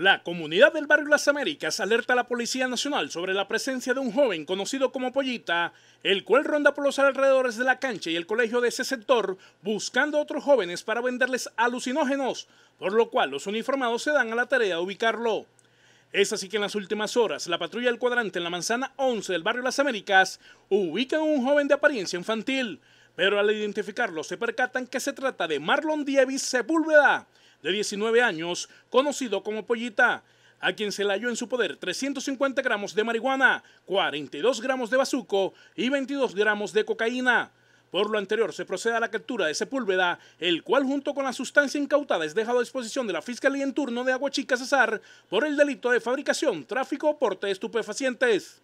La comunidad del barrio Las Américas alerta a la Policía Nacional sobre la presencia de un joven conocido como Pollita, el cual ronda por los alrededores de la cancha y el colegio de ese sector buscando a otros jóvenes para venderles alucinógenos, por lo cual los uniformados se dan a la tarea de ubicarlo. Es así que en las últimas horas, la patrulla del cuadrante en la manzana 11 del barrio Las Américas ubica a un joven de apariencia infantil, pero al identificarlo se percatan que se trata de Marlon Dievis Sepúlveda, de 19 años, conocido como Pollita, a quien se le halló en su poder 350 gramos de marihuana, 42 gramos de bazuco y 22 gramos de cocaína. Por lo anterior, se procede a la captura de Sepúlveda, el cual junto con la sustancia incautada es dejado a disposición de la Fiscalía en turno de Aguachica Cesar por el delito de fabricación, tráfico o porte de estupefacientes.